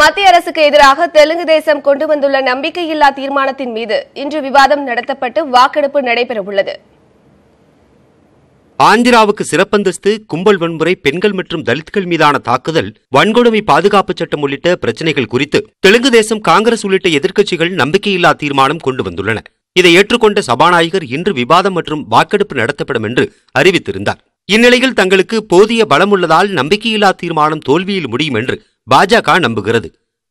மத்திய அரசுக்கு எதிராக தெலுங்கு தேசம் கொண்டு வந்துள்ள நம்பிக்கையில்லா தீர்மானத்தின் மீது இன்று விவாதம் நடத்தப்பட்டு வாக்கெடுப்பு நடைபெறவுள்ளது ஆந்திராவுக்கு சிறப்பந்தஸ்து கும்பல் வன்முறை பெண்கள் மற்றும் தலித்கள் மீதான தாக்குதல் வன்கொடுமை பாதுகாப்பு சட்டம் உள்ளிட்ட பிரச்சினைகள் குறித்து தெலுங்கு தேசம் காங்கிரஸ் உள்ளிட்ட எதிர்க்கட்சிகள் நம்பிக்கையில்லா தீர்மானம் கொண்டு வந்துள்ளன இதை ஏற்றுக்கொண்ட சபாநாயகர் இன்று விவாதம் மற்றும் வாக்கெடுப்பு நடத்தப்படும் என்று அறிவித்திருந்தார் இந்நிலையில் தங்களுக்கு போதிய பலம் உள்ளதால் நம்பிக்கையில்லா தீர்மானம் தோல்வியில் முடியும் என்று பாஜக நம்புகிறது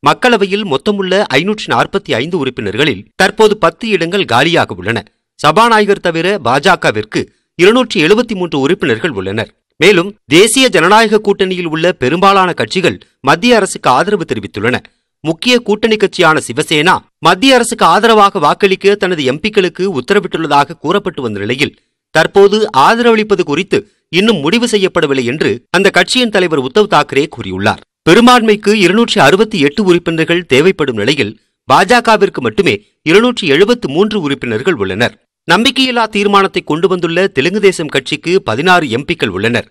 மக்களவையில் மொத்தமுள்ள ஐநூற்றி நாற்பத்தி ஐந்து உறுப்பினர்களில் தற்போது பத்து இடங்கள் காலியாக உள்ளன சபாநாயகர் தவிர பாஜகவிற்கு இருநூற்றி எழுபத்தி மூன்று உறுப்பினர்கள் உள்ளனர் மேலும் தேசிய ஜனநாயக கூட்டணியில் உள்ள பெரும்பாலான கட்சிகள் மத்திய அரசுக்கு ஆதரவு தெரிவித்துள்ளன முக்கிய கூட்டணி கட்சியான சிவசேனா மத்திய அரசுக்கு ஆதரவாக வாக்களிக்க தனது எம்பிக்களுக்கு உத்தரவிட்டுள்ளதாக கூறப்பட்டு வந்த நிலையில் தற்போது ஆதரவளிப்பது குறித்து இன்னும் முடிவு செய்யப்படவில்லை என்று அந்த கட்சியின் தலைவர் உத்தவ் தாக்கரே கூறியுள்ளார் பெரும்பான்மைக்கு இருநூற்றி அறுபத்தி எட்டு உறுப்பினர்கள் தேவைப்படும் நிலையில் பாஜகவிற்கு மட்டுமே இருநூற்றி எழுபத்து மூன்று உறுப்பினர்கள் உள்ளனர் நம்பிக்கையில்லா தீர்மானத்தை கொண்டு வந்துள்ள தெலுங்கு தேசம் கட்சிக்கு பதினாறு எம்பிக்கள் உள்ளனர்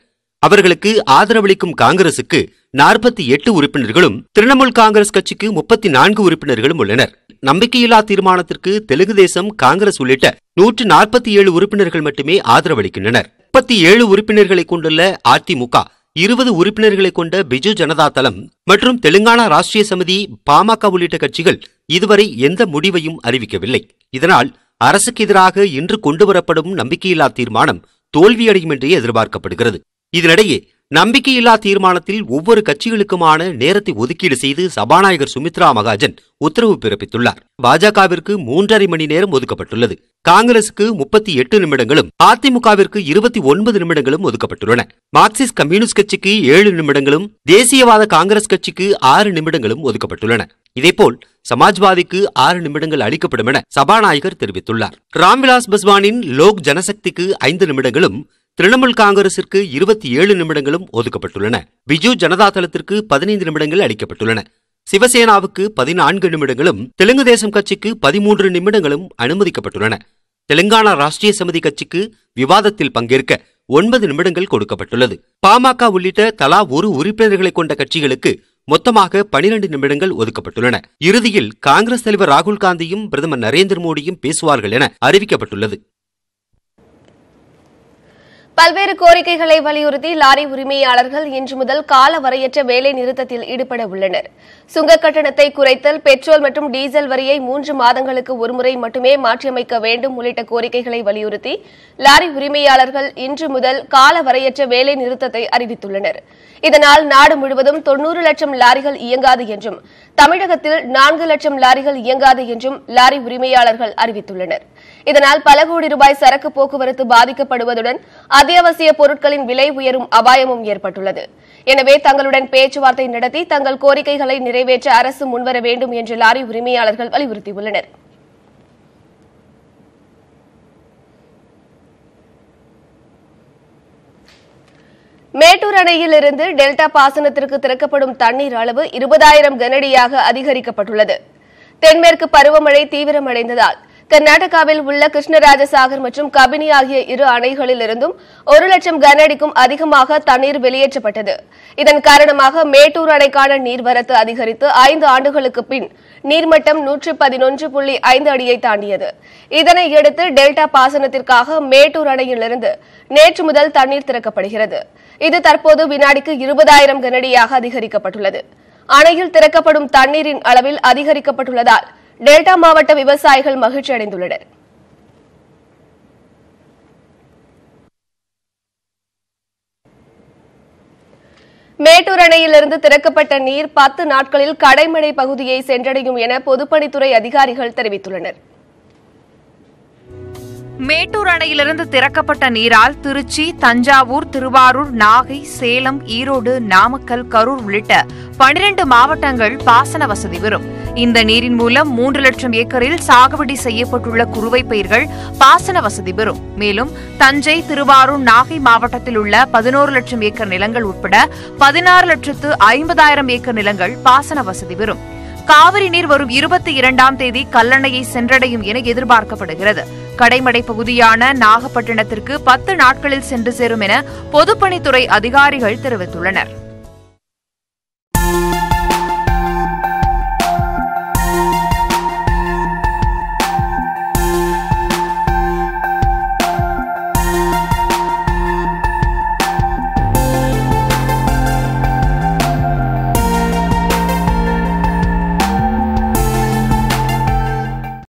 அவர்களுக்கு ஆதரவளிக்கும் காங்கிரசுக்கு நாற்பத்தி எட்டு உறுப்பினர்களும் திரிணாமுல் காங்கிரஸ் கட்சிக்கு முப்பத்தி நான்கு உறுப்பினர்களும் உள்ளனர் நம்பிக்கையில்லா தீர்மானத்திற்கு தெலுங்கு தேசம் காங்கிரஸ் உள்ளிட்ட நூற்று நாற்பத்தி ஏழு உறுப்பினர்கள் மட்டுமே ஆதரவளிக்கின்றனர் முப்பத்தி ஏழு உறுப்பினர்களை கொண்டுள்ள அதிமுக இருபது உறுப்பினர்களை கொண்ட பிஜு ஜனதா தளம் மற்றும் தெலுங்கானா ராஷ்டிரிய சமிதி பாமக உள்ளிட்ட கட்சிகள் இதுவரை எந்த முடிவையும் அறிவிக்கவில்லை இதனால் அரசுக்கு எதிராக இன்று கொண்டுவரப்படும் நம்பிக்கையில்லா தீர்மானம் தோல்வியடையும் என்றே எதிர்பார்க்கப்படுகிறது இதனிடையே நம்பிக்கையில்லா தீர்மானத்தில் ஒவ்வொரு கட்சிகளுக்குமான நேரத்தை ஒதுக்கீடு செய்து சபாநாயகர் சுமித்ரா மகாஜன் உத்தரவு பிறப்பித்துள்ளார் பாஜகவிற்கு மூன்றரை மணி நேரம் ஒதுக்கப்பட்டுள்ளது காங்கிரசுக்கு முப்பத்தி எட்டு நிமிடங்களும் அதிமுகவிற்கு இருபத்தி ஒன்பது நிமிடங்களும் ஒதுக்கப்பட்டுள்ளன மார்க்சிஸ்ட் கம்யூனிஸ்ட் கட்சிக்கு ஏழு நிமிடங்களும் தேசியவாத காங்கிரஸ் கட்சிக்கு ஆறு நிமிடங்களும் ஒதுக்கப்பட்டுள்ளன இதேபோல் சமாஜ்வாதிக்கு ஆறு நிமிடங்கள் அளிக்கப்படும் என சபாநாயகர் தெரிவித்துள்ளார் ராம்விலாஸ் பஸ்வானின் லோக் ஜனசக்திக்கு ஐந்து நிமிடங்களும் திரிணாமுல் காங்கிரசிற்கு இருபத்தி ஏழு நிமிடங்களும் ஒதுக்கப்பட்டுள்ளன பிஜு ஜனதா தளத்திற்கு பதினைந்து நிமிடங்கள் அளிக்கப்பட்டுள்ளன சிவசேனாவுக்கு பதினான்கு நிமிடங்களும் தெலுங்கு தேசம் கட்சிக்கு பதிமூன்று நிமிடங்களும் அனுமதிக்கப்பட்டுள்ளன தெலுங்கானா ராஷ்டிரிய சமிதி கட்சிக்கு விவாதத்தில் பங்கேற்க ஒன்பது நிமிடங்கள் கொடுக்கப்பட்டுள்ளது பாமக உள்ளிட்ட தலா ஒரு உறுப்பினர்களை கொண்ட கட்சிகளுக்கு மொத்தமாக பனிரெண்டு நிமிடங்கள் ஒதுக்கப்பட்டுள்ளன இறுதியில் காங்கிரஸ் தலைவர் ராகுல் காந்தியும் பிரதமர் நரேந்திர மோடியும் பேசுவார்கள் என அறிவிக்கப்பட்டுள்ளது பல்வேறு கோரிக்கைகளை வலியுறுத்தி லாரி உரிமையாளர்கள் இன்று முதல் கால வரையற்ற வேலை நிறுத்தத்தில் ஈடுபட உள்ளனர் சுங்க கட்டணத்தை குறைத்தல் பெட்ரோல் மற்றும் டீசல் வரியை மூன்று மாதங்களுக்கு ஒருமுறை மட்டுமே மாற்றியமைக்க வேண்டும் உள்ளிட்ட கோரிக்கைகளை வலியுறுத்தி லாரி உரிமையாளர்கள் இன்று முதல் கால வரையற்ற வேலை நிறுத்தத்தை அறிவித்துள்ளனர் இதனால் நாடு முழுவதும் தொன்னூறு லட்சம் லாரிகள் இயங்காது என்றும் தமிழகத்தில் நான்கு லட்சம் லாரிகள் இயங்காது என்றும் லாரி உரிமையாளர்கள் அறிவித்துள்ளனர் இதனால் பல கோடி ரூபாய் சரக்கு போக்குவரத்து பாதிக்கப்படுவதுடன் அத்தியாவசிய பொருட்களின் விலை உயரும் அபாயமும் ஏற்பட்டுள்ளது எனவே தங்களுடன் பேச்சுவார்த்தை நடத்தி தங்கள் கோரிக்கைகளை நிறைவேற்ற அரசு முன்வர வேண்டும் என்று லாரி உரிமையாளர்கள் வலியுறுத்தியுள்ளனர் மேட்டூர் அணையிலிருந்து டெல்டா பாசனத்திற்கு திறக்கப்படும் தண்ணீர் அளவு இருபதாயிரம் கனடியாக அதிகரிக்கப்பட்டுள்ளது தென்மேற்கு பருவமழை தீவிரமடைந்ததால் கர்நாடகாவில் உள்ள கிருஷ்ணராஜசாகர் மற்றும் கபினி ஆகிய இரு அணைகளிலிருந்தும் ஒரு லட்சம் கனஅடிக்கும் அதிகமாக தண்ணீர் வெளியேற்றப்பட்டது இதன் காரணமாக மேட்டூர் அணைக்கான நீர்வரத்து அதிகரித்து ஐந்து ஆண்டுகளுக்கு பின் நீர்மட்டம் நூற்று பதினொன்று புள்ளி ஐந்து அடியை தாண்டியது இதனையடுத்து டெல்டா பாசனத்திற்காக மேட்டூர் அணையிலிருந்து நேற்று முதல் தண்ணீர் திறக்கப்படுகிறது இது தற்போது வினாடிக்கு இருபதாயிரம் கனஅடியாக அதிகரிக்கப்பட்டுள்ளது அணையில் திறக்கப்படும் தண்ணீரின் அளவில் அதிகரிக்கப்பட்டுள்ளதால் டெல்டா மாவட்ட விவசாயிகள் மகிழ்ச்சி அடைந்துள்ளனர் மேட்டூர் அணையிலிருந்து திறக்கப்பட்ட நீர் பத்து நாட்களில் கடைமடை பகுதியை சென்றடையும் என பொதுப்பணித்துறை அதிகாரிகள் தெரிவித்துள்ளனா் மேட்டூர் அணையிலிருந்து திறக்கப்பட்ட நீரால் திருச்சி தஞ்சாவூர் திருவாரூர் நாகை சேலம் ஈரோடு நாமக்கல் கரூர் உள்ளிட்ட பனிரண்டு மாவட்டங்கள் பாசன வசதி பெறும் இந்த நீரின் மூலம் மூன்று லட்சம் ஏக்கரில் சாகுபடி செய்யப்பட்டுள்ள குறுவை பயிர்கள் பாசன வசதி பெறும் மேலும் தஞ்சை திருவாரூர் நாகை மாவட்டத்தில் உள்ள பதினோரு லட்சம் ஏக்கர் நிலங்கள் உட்பட பதினாறு லட்சத்து ஐம்பதாயிரம் ஏக்கர் நிலங்கள் பாசன வசதி பெறும் காவிரி நீர் வரும் இருபத்தி இரண்டாம் தேதி கல்லணையை சென்றடையும் என எதிர்பார்க்கப்படுகிறது கடைமடை பகுதியான நாகப்பட்டினத்திற்கு பத்து நாட்களில் சென்று சேரும் என பொதுப்பணித்துறை அதிகாரிகள் தெரிவித்துள்ளனர்